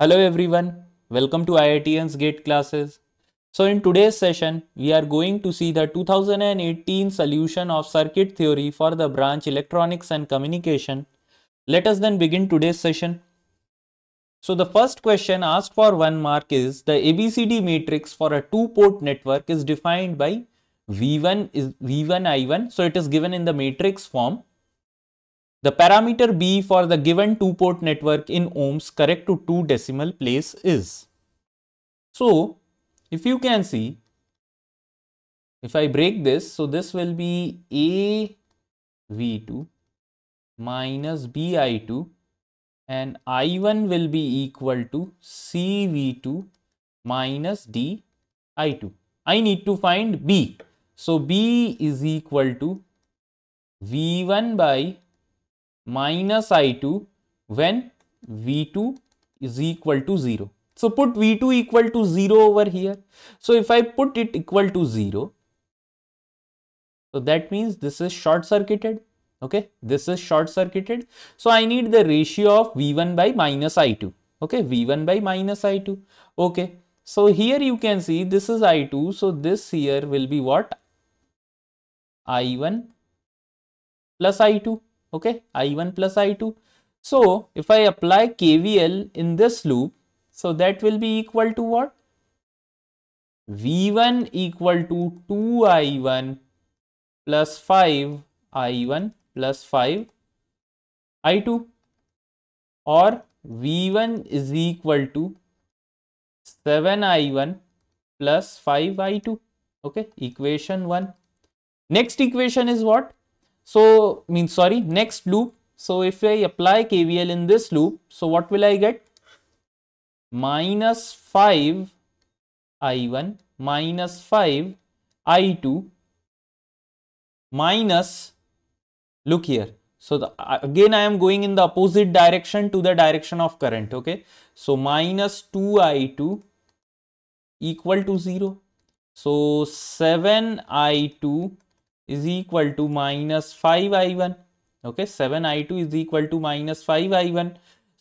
Hello everyone, welcome to IITN's GATE classes. So in today's session, we are going to see the 2018 solution of circuit theory for the branch electronics and communication. Let us then begin today's session. So the first question asked for 1 mark is the ABCD matrix for a 2-port network is defined by V1 is V1 I1. So it is given in the matrix form the parameter B for the given two-port network in ohms correct to two decimal place is. So, if you can see, if I break this, so this will be A V2 minus BI2 and I1 will be equal to CV2 minus DI2. I need to find B. So, B is equal to V1 by minus I2 when V2 is equal to 0. So put V2 equal to 0 over here. So if I put it equal to 0, so that means this is short circuited. Okay, this is short circuited. So I need the ratio of V1 by minus I2. Okay, V1 by minus I2. Okay, so here you can see this is I2. So this here will be what? I1 plus I2 okay i1 plus i2 so if i apply kvl in this loop so that will be equal to what v1 equal to 2i1 plus 5 i1 plus 5 i2 or v1 is equal to 7i1 plus 5i2 okay equation 1 next equation is what so, means sorry, next loop. So, if I apply KVL in this loop, so what will I get? Minus 5 I1 minus 5 I2 minus, look here. So, the, again I am going in the opposite direction to the direction of current, okay. So, minus 2 I2 equal to 0. So, 7 I2 is equal to minus 5i1 okay 7i2 is equal to minus 5i1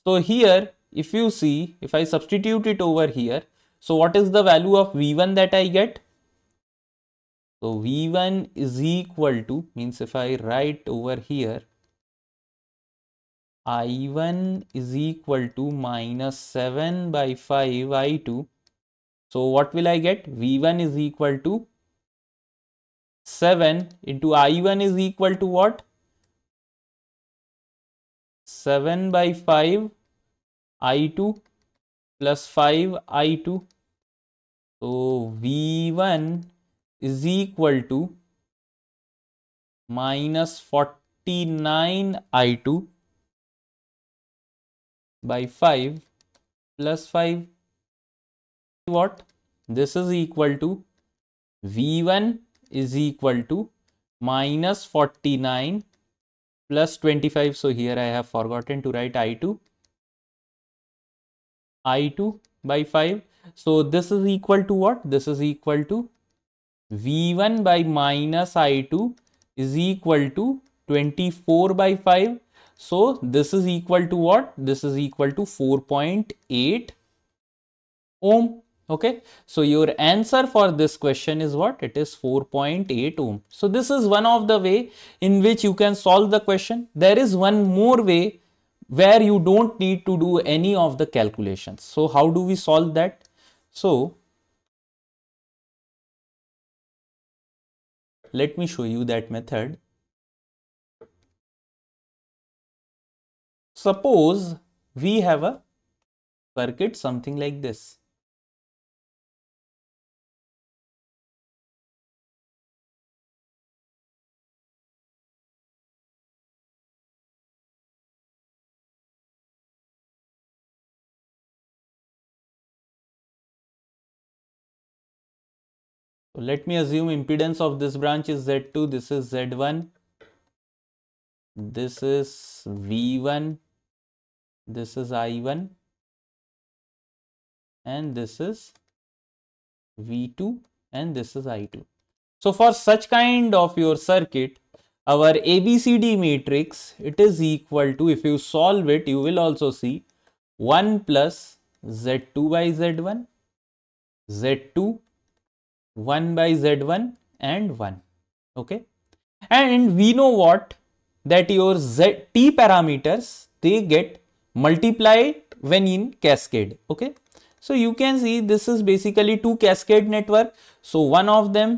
so here if you see if i substitute it over here so what is the value of v1 that i get so v1 is equal to means if i write over here i1 is equal to minus 7 by 5 i2 so what will i get v1 is equal to 7 into I1 is equal to what? 7 by 5 I2 plus 5 I2. So V1 is equal to minus 49 I2 by 5 plus 5 what? This is equal to V1 is equal to minus 49 plus 25. So here I have forgotten to write I2, I2 by 5. So this is equal to what? This is equal to V1 by minus I2 is equal to 24 by 5. So this is equal to what? This is equal to 4.8 ohm. Okay, so your answer for this question is what? It is 4.8 ohm. So this is one of the way in which you can solve the question. There is one more way where you don't need to do any of the calculations. So how do we solve that? So let me show you that method. Suppose we have a circuit something like this So let me assume impedance of this branch is Z2, this is Z1, this is V1, this is I1 and this is V2 and this is I2. So for such kind of your circuit, our ABCD matrix, it is equal to, if you solve it, you will also see 1 plus Z2 by Z1, Z2 1 by z1 and 1 okay and we know what that your z t parameters they get multiplied when in cascade okay so you can see this is basically two cascade network so one of them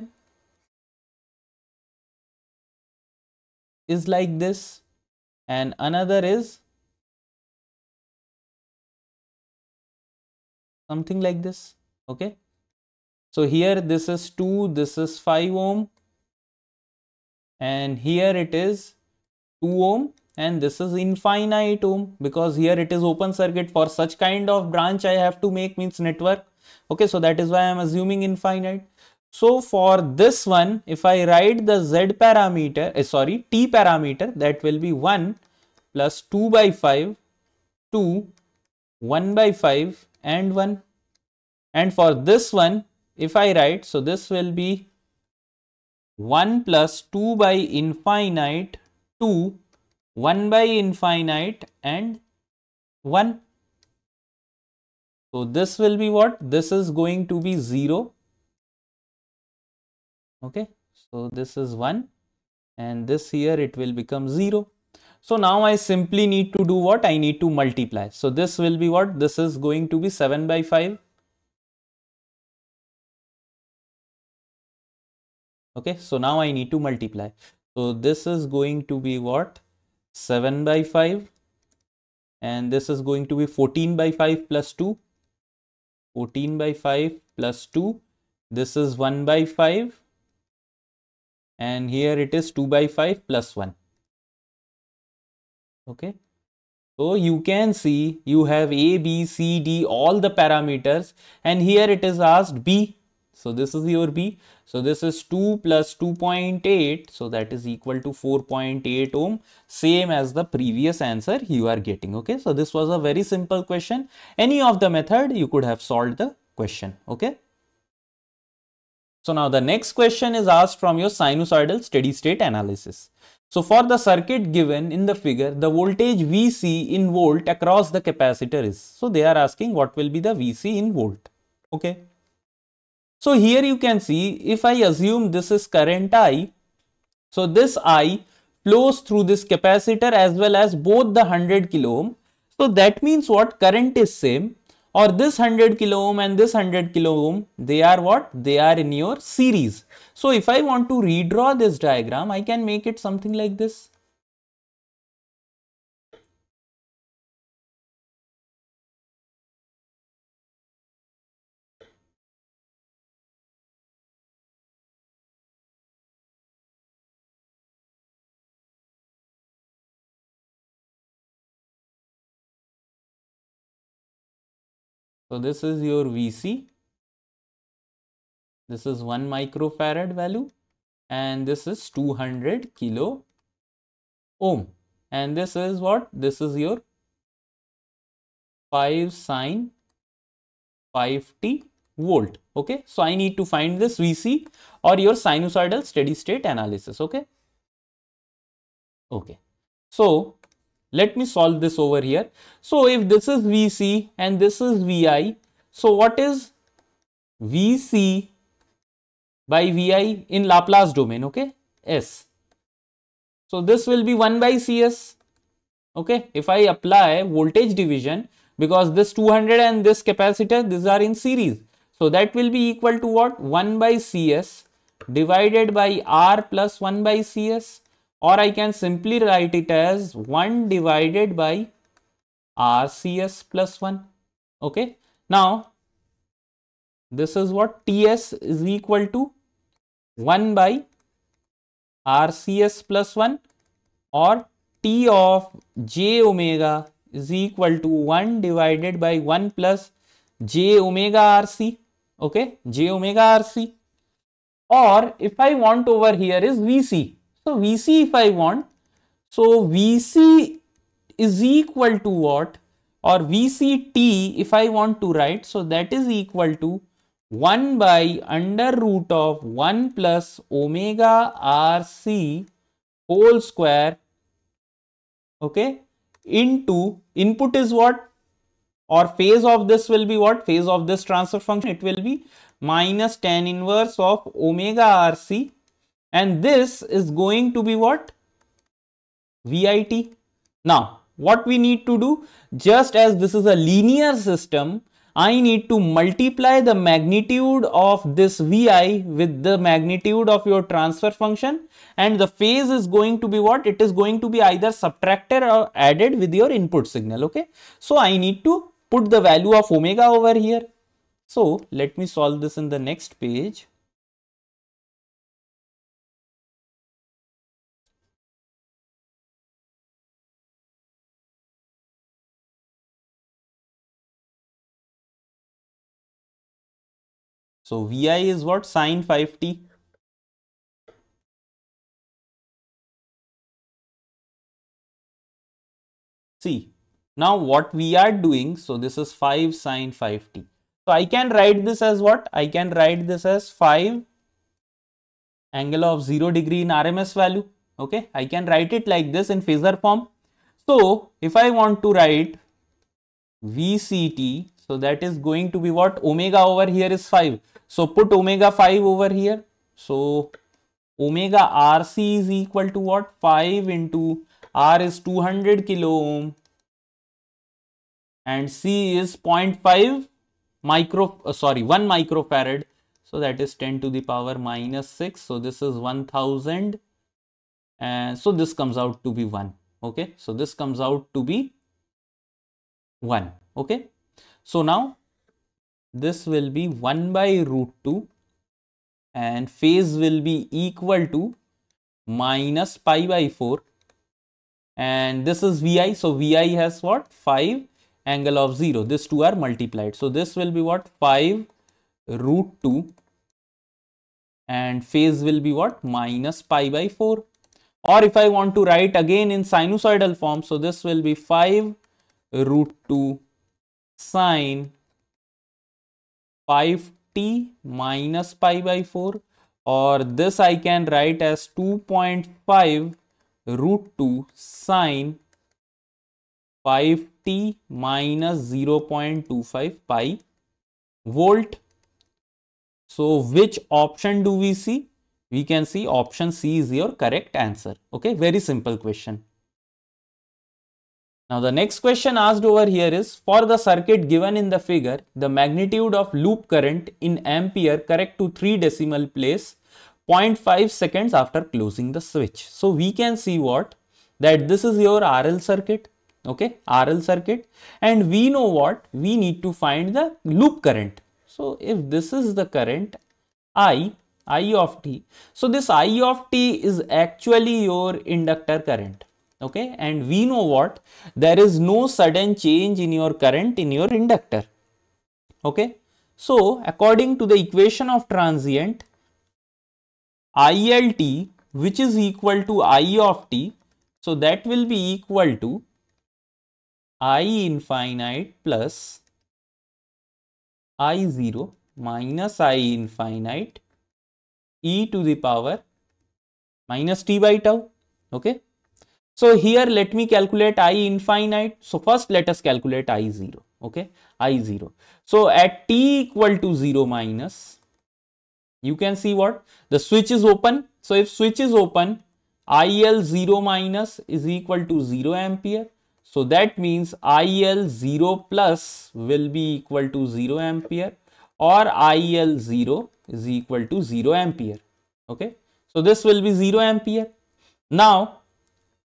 is like this and another is something like this okay so here this is 2, this is 5 ohm and here it is 2 ohm and this is infinite ohm because here it is open circuit for such kind of branch I have to make means network. Okay, so that is why I am assuming infinite. So for this one, if I write the Z parameter, eh, sorry, T parameter, that will be 1 plus 2 by 5, 2, 1 by 5 and 1. And for this one, if I write, so this will be 1 plus 2 by infinite 2, 1 by infinite and 1. So this will be what? This is going to be 0. Okay. So this is 1 and this here it will become 0. So now I simply need to do what? I need to multiply. So this will be what? This is going to be 7 by 5 okay so now i need to multiply so this is going to be what 7 by 5 and this is going to be 14 by 5 plus 2 14 by 5 plus 2 this is 1 by 5 and here it is 2 by 5 plus 1 okay so you can see you have a b c d all the parameters and here it is asked b so this is your B. So this is 2 plus 2.8. So that is equal to 4.8 ohm. Same as the previous answer you are getting. Okay. So this was a very simple question. Any of the method you could have solved the question. Okay. So now the next question is asked from your sinusoidal steady state analysis. So for the circuit given in the figure, the voltage VC in volt across the capacitor is. So they are asking what will be the VC in volt. Okay. So here you can see if I assume this is current I, so this I flows through this capacitor as well as both the 100 kilo ohm. So that means what current is same or this 100 kilo ohm and this 100 kilo ohm they are what they are in your series. So if I want to redraw this diagram I can make it something like this. So this is your Vc. This is 1 microfarad value and this is 200 kilo ohm. And this is what? This is your 5 sine 5t volt. Okay. So I need to find this Vc or your sinusoidal steady state analysis. Okay. Okay. So let me solve this over here. So if this is VC and this is VI, so what is VC by VI in Laplace domain, okay? S. So this will be 1 by CS, okay? If I apply voltage division, because this 200 and this capacitor, these are in series. So that will be equal to what? 1 by CS divided by R plus 1 by CS or I can simply write it as 1 divided by RCS plus 1. Okay. Now, this is what TS is equal to 1 by RCS plus 1 or T of j omega is equal to 1 divided by 1 plus j omega RC. Okay. j omega RC or if I want over here is VC so, Vc if I want, so Vc is equal to what or VCT if I want to write, so that is equal to 1 by under root of 1 plus omega RC whole square okay into input is what or phase of this will be what phase of this transfer function it will be minus tan inverse of omega RC and this is going to be what VIT. Now what we need to do just as this is a linear system I need to multiply the magnitude of this Vi with the magnitude of your transfer function and the phase is going to be what? It is going to be either subtracted or added with your input signal, okay? So I need to put the value of omega over here. So let me solve this in the next page. So Vi is what sine 5t. See, now what we are doing, so this is 5 sine 5t. So I can write this as what? I can write this as 5 angle of 0 degree in RMS value. Okay, I can write it like this in phasor form. So if I want to write VCT so that is going to be what omega over here is 5. So put omega 5 over here. So omega RC is equal to what? 5 into R is 200 kilo ohm and C is 0.5 micro, uh, sorry, 1 microfarad. So that is 10 to the power minus 6. So this is 1000 and so this comes out to be 1. Okay. So this comes out to be 1. Okay. So now this will be 1 by root 2 and phase will be equal to minus pi by 4 and this is Vi. So Vi has what 5 angle of 0 this two are multiplied. So this will be what 5 root 2 and phase will be what minus pi by 4 or if I want to write again in sinusoidal form. So this will be 5 root 2 sine 5t minus pi by 4 or this I can write as 2.5 root 2 sine 5t minus 0.25 pi volt. So which option do we see? We can see option C is your correct answer. Okay, very simple question. Now the next question asked over here is for the circuit given in the figure the magnitude of loop current in ampere correct to 3 decimal place 0.5 seconds after closing the switch. So we can see what that this is your RL circuit okay RL circuit and we know what we need to find the loop current. So if this is the current I I of t so this I of t is actually your inductor current okay and we know what there is no sudden change in your current in your inductor okay so according to the equation of transient ilt which is equal to i of t so that will be equal to i infinite plus i0 minus i infinite e to the power minus t by tau okay so here let me calculate I infinite. So first let us calculate I0, okay, I0. So at t equal to 0 minus, you can see what? The switch is open. So if switch is open, IL 0 minus is equal to 0 ampere. So that means IL 0 plus will be equal to 0 ampere or IL 0 is equal to 0 ampere. Okay. So this will be 0 ampere. Now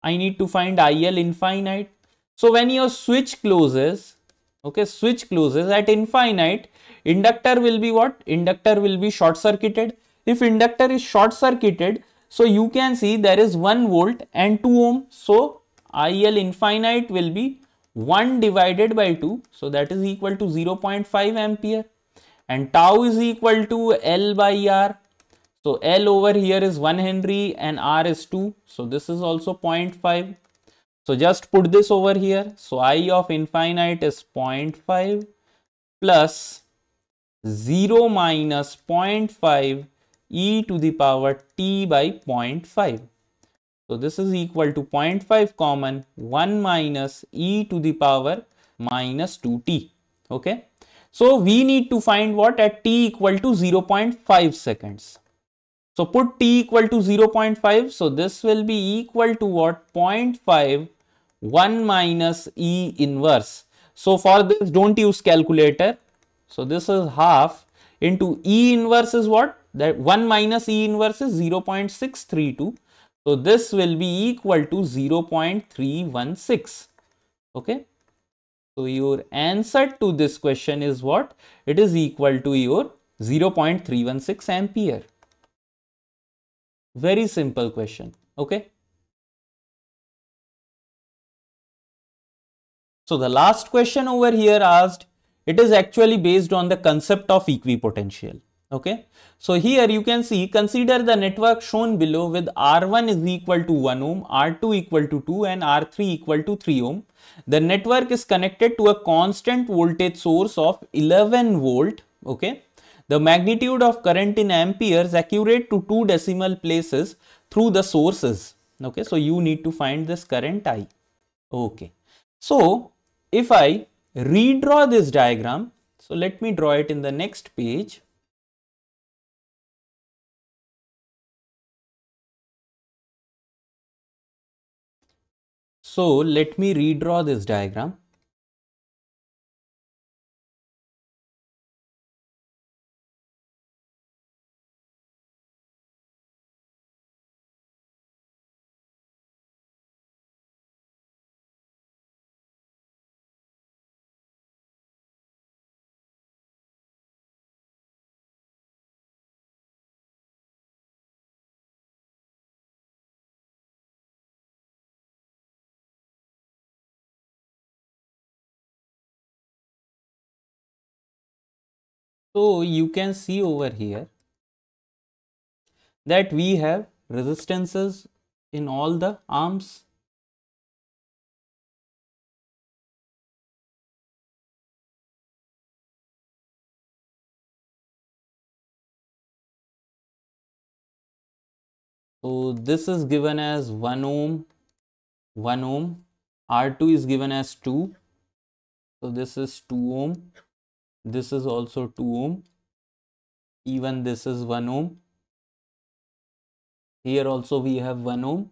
I need to find IL infinite. So when your switch closes, okay, switch closes at infinite, inductor will be what? Inductor will be short circuited. If inductor is short circuited, so you can see there is 1 volt and 2 ohm. So IL infinite will be 1 divided by 2. So that is equal to 0.5 ampere and tau is equal to L by R. So L over here is 1 Henry and R is 2. So this is also 0.5. So just put this over here. So I of infinite is 0.5 plus 0 minus 0.5 e to the power t by 0.5. So this is equal to 0.5 common 1 minus e to the power minus 2t. Okay. So we need to find what at t equal to 0.5 seconds. So put t equal to 0.5. So this will be equal to what? 0.5 1 minus e inverse. So for this don't use calculator. So this is half into e inverse is what? That 1 minus e inverse is 0.632. So this will be equal to 0.316. Okay. So your answer to this question is what? It is equal to your 0.316 ampere. Very simple question, okay? So the last question over here asked, it is actually based on the concept of equipotential. Okay. So here you can see, consider the network shown below with R1 is equal to 1 ohm, R2 equal to 2 and R3 equal to 3 ohm. The network is connected to a constant voltage source of 11 volt. Okay. The magnitude of current in amperes accurate to two decimal places through the sources. Okay, so you need to find this current I. Okay, so if I redraw this diagram, so let me draw it in the next page. So let me redraw this diagram. So you can see over here that we have resistances in all the arms. So this is given as 1 ohm, 1 ohm, R2 is given as 2, so this is 2 ohm this is also 2 ohm even this is 1 ohm here also we have 1 ohm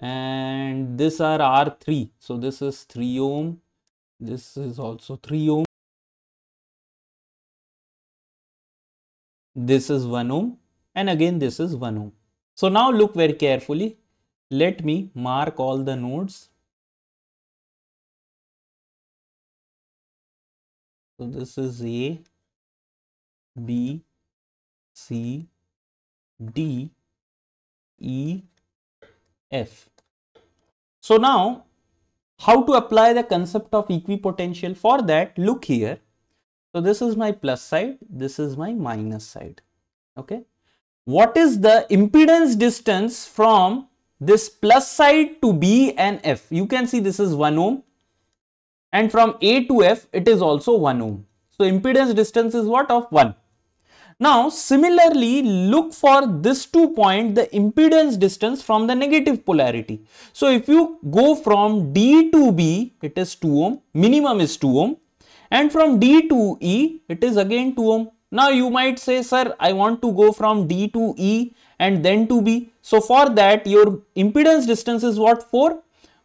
and this are r3 so this is 3 ohm this is also 3 ohm this is 1 ohm and again this is 1 ohm so now look very carefully let me mark all the nodes So this is A, B, C, D, E, F. So now how to apply the concept of equipotential for that look here. So this is my plus side, this is my minus side. Okay. What is the impedance distance from this plus side to B and F? You can see this is 1 ohm and from A to F it is also 1 ohm. So impedance distance is what of 1. Now similarly look for this two point the impedance distance from the negative polarity. So if you go from D to B it is 2 ohm minimum is 2 ohm and from D to E it is again 2 ohm. Now you might say sir I want to go from D to E and then to B. So for that your impedance distance is what 4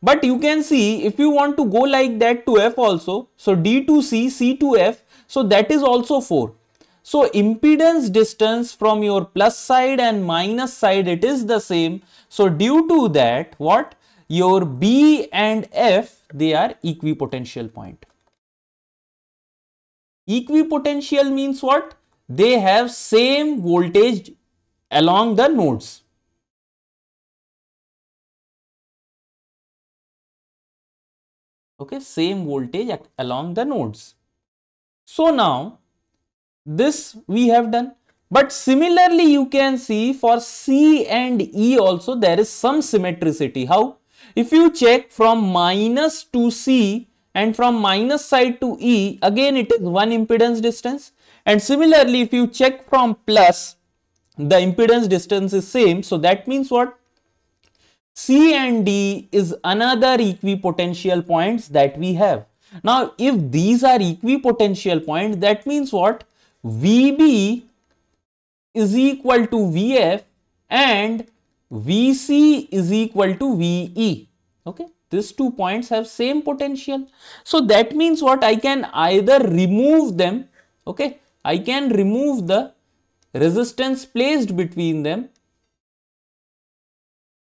but you can see if you want to go like that to F also, so D to C, C to F, so that is also 4. So impedance distance from your plus side and minus side, it is the same. So due to that, what? Your B and F, they are equipotential point. Equipotential means what? They have same voltage along the nodes. okay same voltage along the nodes so now this we have done but similarly you can see for c and e also there is some symmetricity how if you check from minus to c and from minus side to e again it is one impedance distance and similarly if you check from plus the impedance distance is same so that means what C and D is another equipotential points that we have. Now, if these are equipotential points, that means what? VB is equal to VF and VC is equal to VE. Okay, these two points have same potential. So that means what? I can either remove them. Okay, I can remove the resistance placed between them.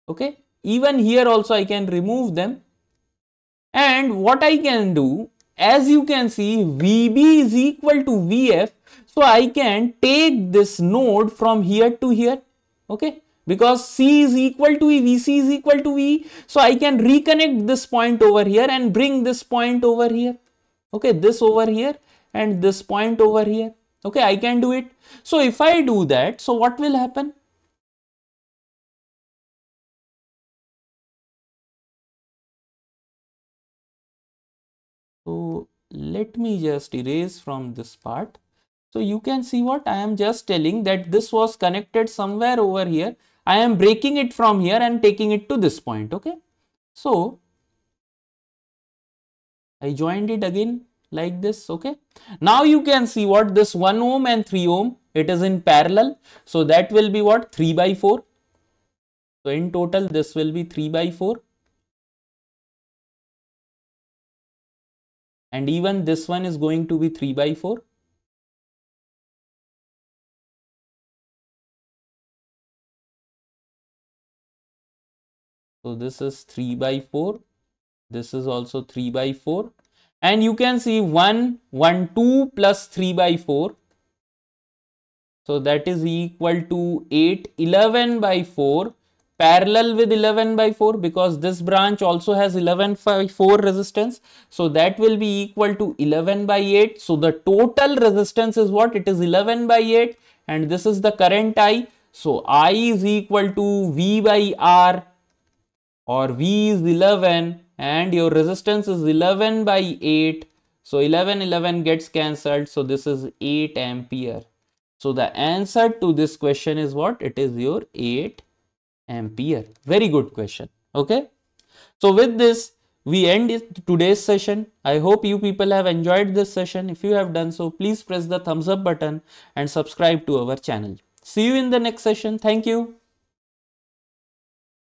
Okay, even here also I can remove them and what I can do as you can see VB is equal to VF so I can take this node from here to here okay because C is equal to E VC is equal to V, so I can reconnect this point over here and bring this point over here okay this over here and this point over here okay I can do it so if I do that so what will happen let me just erase from this part. So you can see what I am just telling that this was connected somewhere over here. I am breaking it from here and taking it to this point. Okay. So I joined it again like this. Okay. Now you can see what this 1 ohm and 3 ohm it is in parallel. So that will be what 3 by 4. So in total this will be 3 by 4 and even this one is going to be 3 by 4. So this is 3 by 4. This is also 3 by 4. And you can see 1, 1, 2 plus 3 by 4. So that is equal to 8, 11 by 4 parallel with 11 by 4 because this branch also has 11 by 4 resistance. So that will be equal to 11 by 8. So the total resistance is what? It is 11 by 8 and this is the current I. So I is equal to V by R or V is 11 and your resistance is 11 by 8. So 11 11 gets cancelled. So this is 8 ampere. So the answer to this question is what? It is your 8 ampere. Very good question. Okay. So with this, we end today's session. I hope you people have enjoyed this session. If you have done so, please press the thumbs up button and subscribe to our channel. See you in the next session. Thank you.